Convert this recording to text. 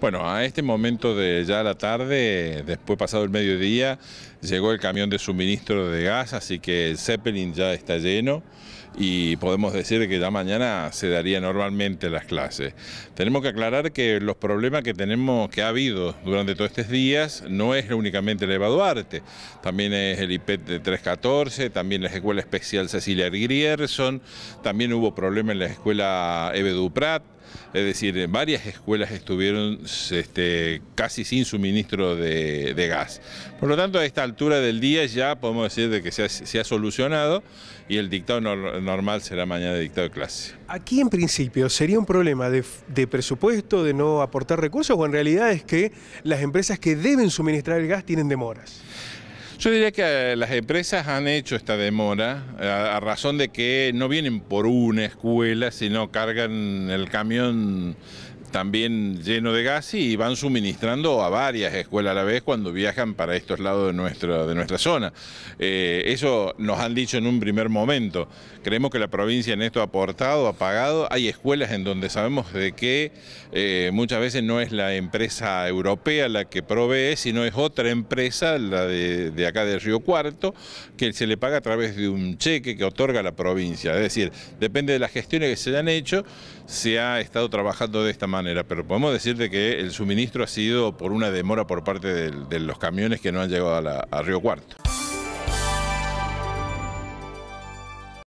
Bueno, a este momento de ya la tarde, después pasado el mediodía, llegó el camión de suministro de gas, así que el Zeppelin ya está lleno y podemos decir que ya mañana se daría normalmente las clases. Tenemos que aclarar que los problemas que tenemos, que ha habido durante todos estos días, no es únicamente el Eva Duarte, también es el IPET de 314, también la Escuela Especial Cecilia Grierson, también hubo problemas en la Escuela Eve Duprat, es decir, varias escuelas estuvieron este, casi sin suministro de, gas. Por lo tanto, a esta altura del día ya podemos decir de que se ha, solucionado y el dictado normal será mañana el dictado de clase. Aquí, en principio, ¿sería un problema de presupuesto, de no aportar recursos o en realidad es que las empresas que deben suministrar el gas tienen demoras? Yo diría que eh, las empresas han hecho esta demora eh, a razón de que no vienen por una escuela, sino cargan el camión también lleno de gas y van suministrando a varias escuelas a la vez cuando viajan para estos lados de, de nuestra zona. Eh, eso nos han dicho en un primer momento. Creemos que la provincia en esto ha aportado, ha pagado. Hay escuelas en donde sabemos de que eh, muchas veces no es la empresa europea la que provee, sino es otra empresa, la de, de acá de Río Cuarto, que se le paga a través de un cheque que otorga la provincia. Es decir, depende de las gestiones que se han hecho, se ha estado trabajando de esta manera pero podemos decirte que el suministro ha sido por una demora por parte de, los camiones que no han llegado a, a Río Cuarto.